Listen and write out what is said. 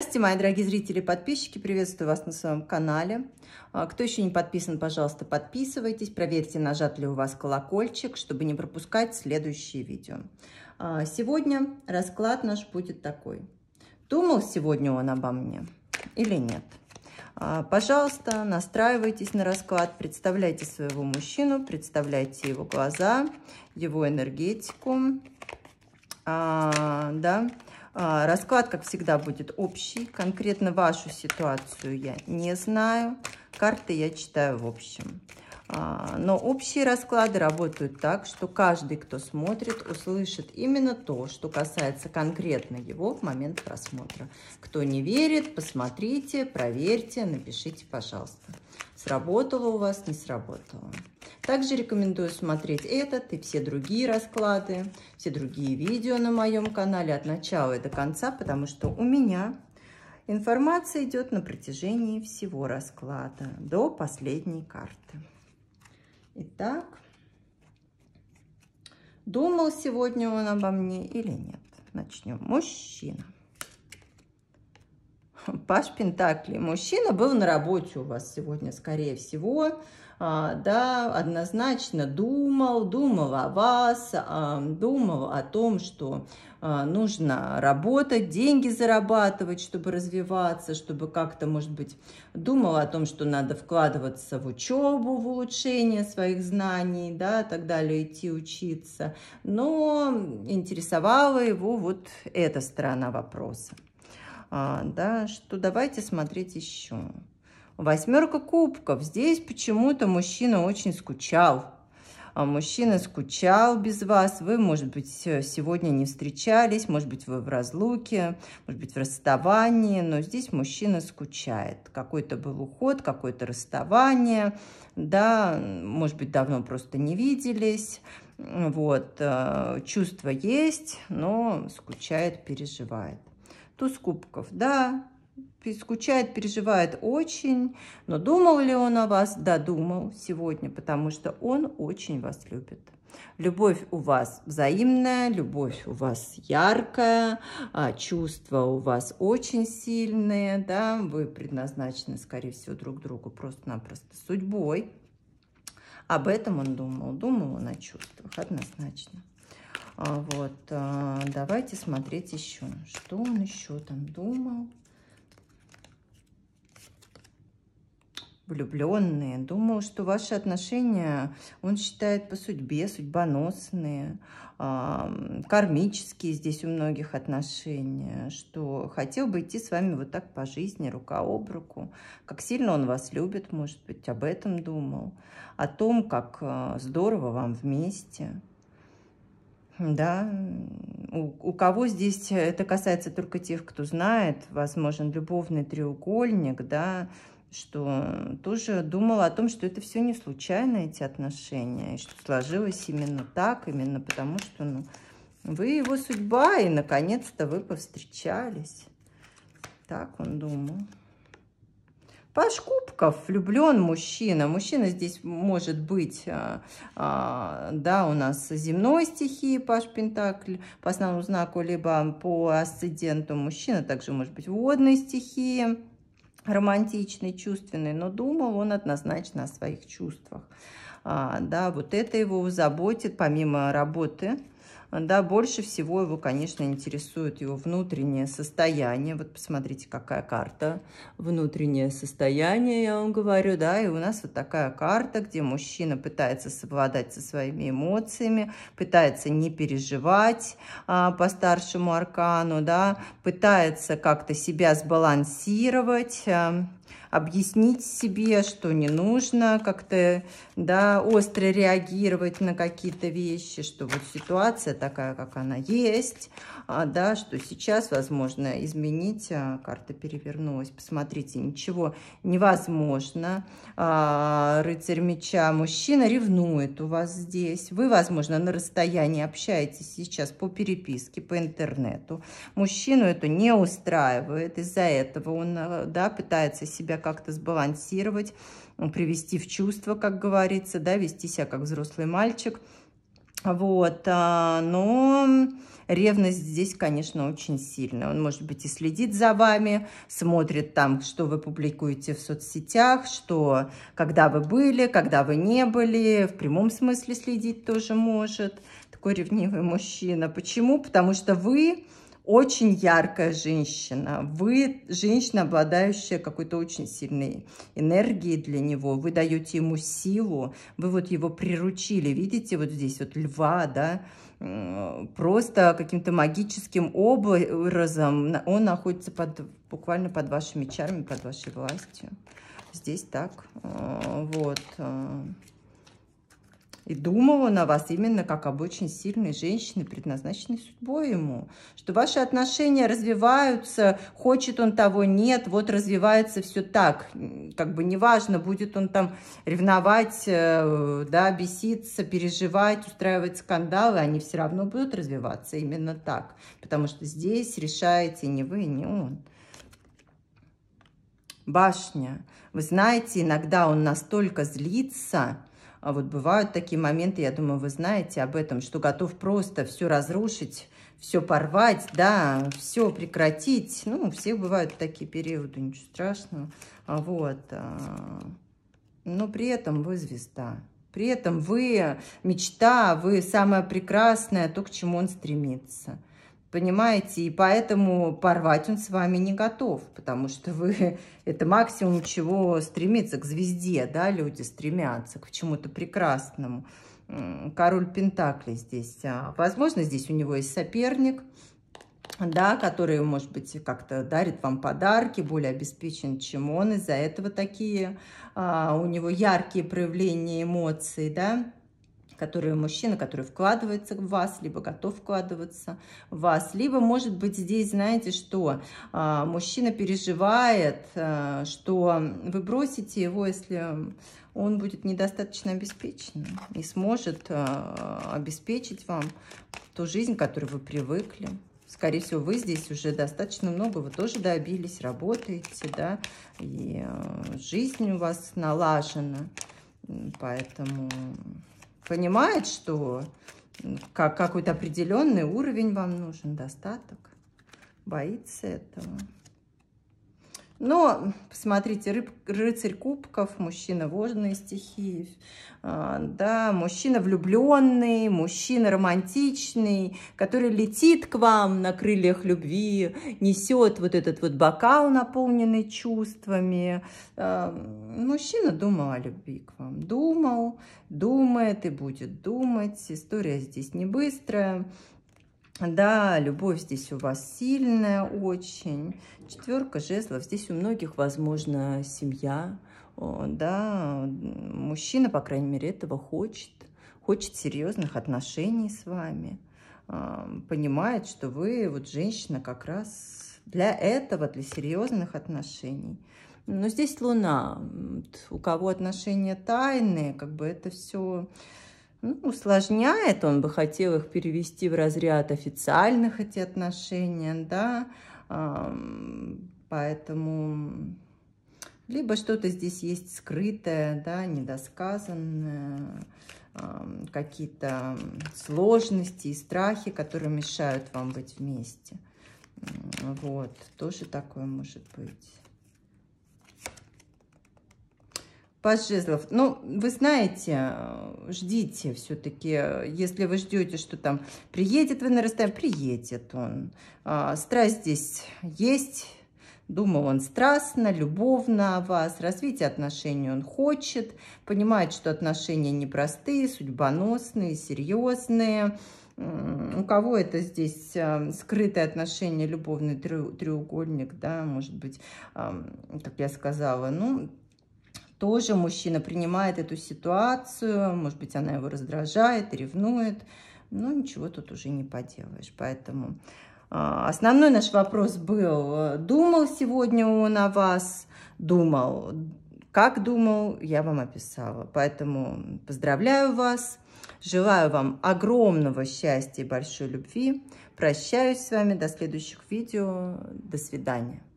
Здравствуйте, мои дорогие зрители и подписчики, приветствую вас на своем канале. А, кто еще не подписан, пожалуйста, подписывайтесь, проверьте, нажат ли у вас колокольчик, чтобы не пропускать следующие видео. А, сегодня расклад наш будет такой. Думал сегодня он обо мне или нет? А, пожалуйста, настраивайтесь на расклад, представляйте своего мужчину, представляйте его глаза, его энергетику, а, да, а, расклад, как всегда, будет общий. Конкретно вашу ситуацию я не знаю. Карты я читаю в общем. А, но общие расклады работают так, что каждый, кто смотрит, услышит именно то, что касается конкретно его в момент просмотра. Кто не верит, посмотрите, проверьте, напишите, пожалуйста. Сработало у вас, не сработало. Также рекомендую смотреть этот и все другие расклады, все другие видео на моем канале от начала и до конца, потому что у меня информация идет на протяжении всего расклада до последней карты. Итак, думал сегодня он обо мне или нет? Начнем. Мужчина. Паш Пентакли. Мужчина был на работе у вас сегодня, скорее всего. А, да, однозначно думал, думал о вас, думал о том, что а, нужно работать, деньги зарабатывать, чтобы развиваться, чтобы как-то, может быть, думал о том, что надо вкладываться в учебу, в улучшение своих знаний, да, и так далее, идти учиться. Но интересовала его вот эта сторона вопроса. А, да, что давайте смотреть еще. Восьмерка кубков. Здесь почему-то мужчина очень скучал. А мужчина скучал без вас, вы, может быть, сегодня не встречались, может быть, вы в разлуке, может быть, в расставании, но здесь мужчина скучает. Какой-то был уход, какое-то расставание, да, может быть, давно просто не виделись, вот, э, чувства есть, но скучает, переживает. Туз кубков, да, скучает, переживает очень. Но думал ли он о вас? Да, думал сегодня, потому что он очень вас любит. Любовь у вас взаимная, любовь у вас яркая, а, чувства у вас очень сильные, да, вы предназначены, скорее всего, друг другу просто-напросто судьбой. Об этом он думал, думал он о чувствах, однозначно. А вот, а, давайте смотреть еще, что он еще там думал. влюбленные. Думаю, что ваши отношения он считает по судьбе, судьбоносные, кармические здесь у многих отношения, что хотел бы идти с вами вот так по жизни, рука об руку. Как сильно он вас любит, может быть, об этом думал, о том, как э, здорово вам вместе. Да, у, у кого здесь э, это касается только тех, кто знает, возможен любовный треугольник, да, что тоже думала о том, что это все не случайно, эти отношения, и что сложилось именно так, именно потому что ну, вы его судьба, и наконец-то вы повстречались. Так он думал. Паш Кубков влюблен мужчина. Мужчина здесь может быть, а, а, да, у нас земной стихии Паш Пентакль по основному знаку, либо по асценденту мужчина, также может быть водной стихии романтичный, чувственный, но думал он однозначно о своих чувствах. А, да, вот это его заботит, помимо работы, да, больше всего его, конечно, интересует его внутреннее состояние. Вот посмотрите, какая карта. Внутреннее состояние, я вам говорю, да, и у нас вот такая карта, где мужчина пытается совладать со своими эмоциями, пытается не переживать а, по старшему аркану, да, пытается как-то себя сбалансировать, а, объяснить себе, что не нужно как-то да, остро реагировать на какие-то вещи, что вот ситуация такая, как она есть, а, да, что сейчас возможно изменить, а, карта перевернулась, посмотрите, ничего невозможно, а, рыцарь меча, мужчина ревнует у вас здесь, вы, возможно, на расстоянии общаетесь сейчас по переписке, по интернету, мужчину это не устраивает, из-за этого он да, пытается себя как-то сбалансировать, привести в чувство, как говорится, да, вести себя как взрослый мальчик. Вот, а, но ревность здесь, конечно, очень сильная. Он, может быть, и следит за вами, смотрит там, что вы публикуете в соцсетях, что когда вы были, когда вы не были, в прямом смысле следить тоже может. Такой ревнивый мужчина. Почему? Потому что вы очень яркая женщина, вы женщина, обладающая какой-то очень сильной энергией для него, вы даете ему силу, вы вот его приручили, видите, вот здесь вот льва, да, просто каким-то магическим образом он находится под, буквально под вашими чарами, под вашей властью. Здесь так, э, вот, э. И думала на вас именно как об очень сильной женщине, предназначенной судьбой ему. Что ваши отношения развиваются, хочет он того, нет, вот развивается все так. Как бы неважно, будет он там ревновать, э, да, беситься, переживать, устраивать скандалы, они все равно будут развиваться именно так. Потому что здесь решаете не вы, не он башня. Вы знаете, иногда он настолько злится, а вот бывают такие моменты, я думаю, вы знаете об этом, что готов просто все разрушить, все порвать, да, все прекратить. Ну, у всех бывают такие периоды, ничего страшного. А вот. А, но при этом вы звезда. При этом вы мечта, вы самое прекрасное, то, к чему он стремится. Понимаете, и поэтому порвать он с вами не готов, потому что вы, это максимум, чего стремится, к звезде, да, люди стремятся, к чему-то прекрасному. Король Пентакли здесь. А, возможно, здесь у него есть соперник, да, который, может быть, как-то дарит вам подарки, более обеспечен, чем он. Из-за этого такие а, у него яркие проявления эмоций, да которые мужчина, который вкладывается в вас, либо готов вкладываться в вас, либо, может быть, здесь, знаете, что а, мужчина переживает, а, что вы бросите его, если он будет недостаточно обеспечен и сможет а, обеспечить вам ту жизнь, к которой вы привыкли. Скорее всего, вы здесь уже достаточно много, вы тоже добились, работаете, да, и жизнь у вас налажена, поэтому понимает, что как, какой-то определенный уровень вам нужен, достаток, боится этого. Но посмотрите, рыб, рыцарь кубков, мужчина водные стихии, а, да, мужчина влюбленный, мужчина романтичный, который летит к вам на крыльях любви, несет вот этот вот бокал, наполненный чувствами. А, мужчина думал о любви к вам, думал, думает и будет думать. История здесь не быстрая. Да, любовь здесь у вас сильная очень. Четверка жезлов. Здесь у многих, возможно, семья. Да, мужчина, по крайней мере, этого хочет. Хочет серьезных отношений с вами. А, понимает, что вы, вот женщина, как раз для этого, для серьезных отношений. Но здесь луна. У кого отношения тайные, как бы это все ну, усложняет, он бы хотел их перевести в разряд официальных эти отношения, да, поэтому либо что-то здесь есть скрытое, да, недосказанное, какие-то сложности и страхи, которые мешают вам быть вместе. Вот, тоже такое может быть. Паш жезлов. Ну, вы знаете, э, ждите все-таки. Э, если вы ждете, что там приедет вы на расстояние, приедет он. А, страсть здесь есть. Думаю, он страстно, любовно о вас. Развитие отношений он хочет. Понимает, что отношения непростые, судьбоносные, серьезные. У кого это здесь э, скрытые отношения, любовный треугольник, да, может быть, как я сказала. Ну, тоже мужчина принимает эту ситуацию, может быть, она его раздражает, ревнует, но ничего тут уже не поделаешь. Поэтому а, основной наш вопрос был, думал сегодня он о вас, думал, как думал, я вам описала. Поэтому поздравляю вас, желаю вам огромного счастья и большой любви. Прощаюсь с вами до следующих видео. До свидания.